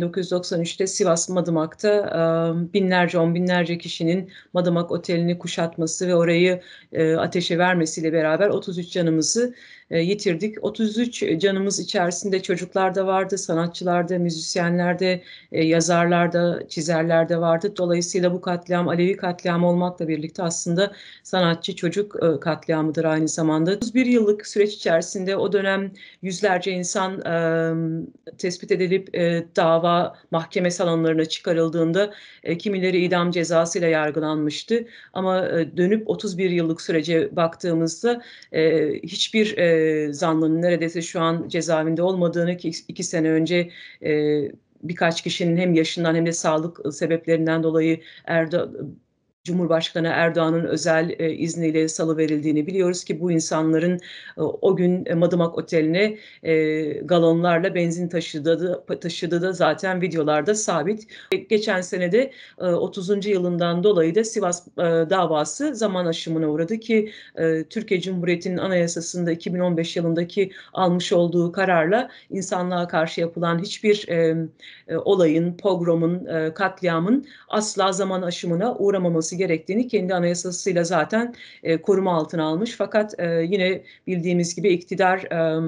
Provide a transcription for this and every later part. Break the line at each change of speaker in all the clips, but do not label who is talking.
1993'te Sivas Madımak'ta binlerce on binlerce kişinin Madımak Oteli'ni kuşatması ve orayı ateşe vermesiyle beraber 33 canımızı yitirdik. 33 canımız içerisinde çocuklar da vardı, sanatçılar da, müzisyenler de, yazarlar da, çizerler de vardı. Dolayısıyla bu katliam Alevi katliamı olmakla birlikte aslında sanatçı çocuk katliamıdır aynı zamanda. 31 yıllık süreç içerisinde o dönem yüzlerce insan tespit edilip dava dava mahkeme salonlarına çıkarıldığında e, kimileri idam cezasıyla yargılanmıştı. Ama e, dönüp 31 yıllık sürece baktığımızda e, hiçbir e, zanlının neredeyse şu an cezaevinde olmadığını ki iki sene önce e, birkaç kişinin hem yaşından hem de sağlık e, sebeplerinden dolayı Erdo Cumhurbaşkanı Erdoğan'ın özel e, izniyle salı verildiğini biliyoruz ki bu insanların e, o gün e, Madımak Oteli'ne e, galonlarla benzin taşıdığı da, taşıdığı da zaten videolarda sabit. E, geçen senede e, 30. yılından dolayı da Sivas e, davası zaman aşımına uğradı ki e, Türkiye Cumhuriyeti'nin anayasasında 2015 yılındaki almış olduğu kararla insanlığa karşı yapılan hiçbir e, e, olayın, pogromun, e, katliamın asla zaman aşımına uğramaması edilmesi gerektiğini kendi anayasasıyla zaten e, koruma altına almış. Fakat e, yine bildiğimiz gibi iktidar e,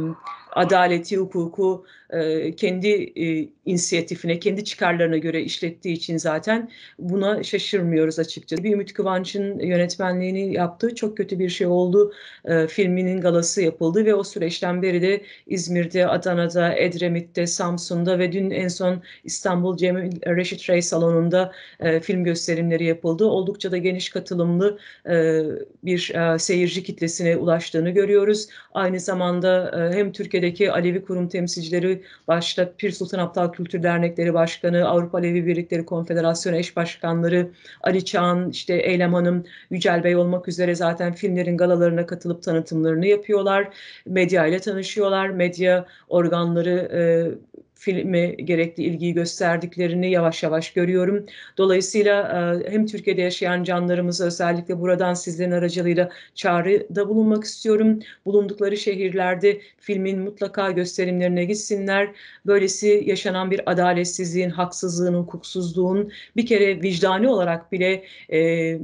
adaleti, hukuku e, kendi e, inisiyatifine, kendi çıkarlarına göre işlettiği için zaten buna şaşırmıyoruz açıkçası. Bir Ümit Kıvanç'ın yönetmenliğini yaptığı çok kötü bir şey oldu. E, filminin galası yapıldı ve o süreçten beri de İzmir'de, Adana'da, Edremit'te, Samsun'da ve dün en son İstanbul Cemil Reşit Rey salonunda e, film gösterimleri yapıldı. Oldukça da geniş katılımlı e, bir e, seyirci kitlesine ulaştığını görüyoruz. Aynı zamanda e, hem Türkiye'de Türkiye'deki Alevi kurum temsilcileri başta Pir Sultan Aptal Kültür Dernekleri Başkanı, Avrupa Alevi Birlikleri Konfederasyonu eş başkanları, Ali Çağan, işte Eylem Hanım, Yücel Bey olmak üzere zaten filmlerin galalarına katılıp tanıtımlarını yapıyorlar. Medya ile tanışıyorlar. Medya organları e, filme gerekli ilgiyi gösterdiklerini yavaş yavaş görüyorum. Dolayısıyla e, hem Türkiye'de yaşayan canlarımızı özellikle buradan sizlerin aracılığıyla çağrıda bulunmak istiyorum. Bulundukları şehirlerde filmin mutlaka gösterimlerine gitsinler. Böylesi yaşanan bir adaletsizliğin, haksızlığın, hukuksuzluğun bir kere vicdani olarak bile e,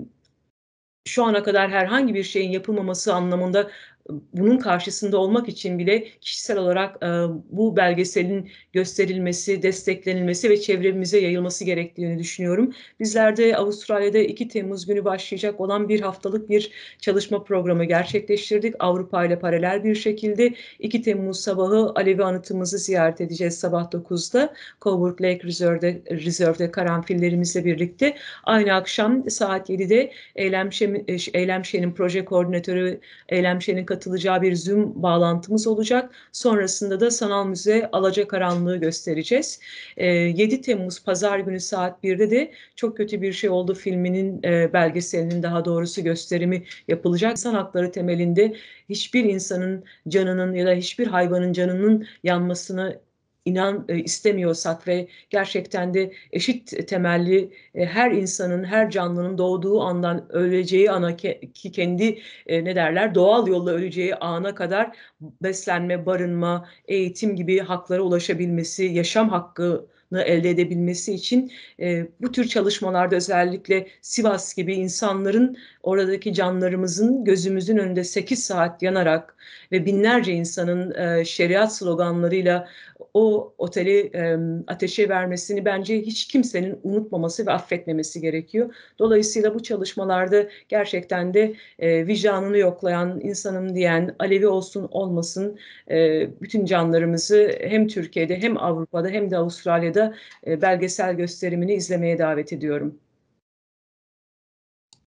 şu ana kadar herhangi bir şeyin yapılmaması anlamında bunun karşısında olmak için bile kişisel olarak e, bu belgeselin gösterilmesi, desteklenilmesi ve çevremize yayılması gerektiğini düşünüyorum. Bizler de Avustralya'da 2 Temmuz günü başlayacak olan bir haftalık bir çalışma programı gerçekleştirdik. Avrupa ile paralel bir şekilde 2 Temmuz sabahı Alevi anıtımızı ziyaret edeceğiz sabah 9'da. Coburg Lake Reserve'de, Reserve'de karanfillerimizle birlikte. Aynı akşam saat 7'de e, Eylemşe'nin Eylemşe proje koordinatörü Eylemşe'nin katılacağı bir Zoom bağlantımız olacak. Sonrasında da sanal müze Alacakaranlığı göstereceğiz. E, ee, 7 Temmuz Pazar günü saat 1'de de Çok Kötü Bir Şey Oldu filminin e, belgeselinin daha doğrusu gösterimi yapılacak. İnsan hakları temelinde hiçbir insanın canının ya da hiçbir hayvanın canının yanmasını inan e, istemiyorsak ve gerçekten de eşit temelli e, her insanın, her canlının doğduğu andan öleceği ana ki kendi e, ne derler doğal yolla öleceği ana kadar beslenme, barınma, eğitim gibi haklara ulaşabilmesi, yaşam hakkı elde edebilmesi için e, bu tür çalışmalarda özellikle Sivas gibi insanların oradaki canlarımızın gözümüzün önünde 8 saat yanarak ve binlerce insanın e, şeriat sloganlarıyla o oteli e, ateşe vermesini bence hiç kimsenin unutmaması ve affetmemesi gerekiyor. Dolayısıyla bu çalışmalarda gerçekten de e, vicdanını yoklayan, insanım diyen, Alevi olsun olmasın e, bütün canlarımızı hem Türkiye'de hem Avrupa'da hem de Avustralya'da da e, belgesel gösterimini izlemeye davet ediyorum.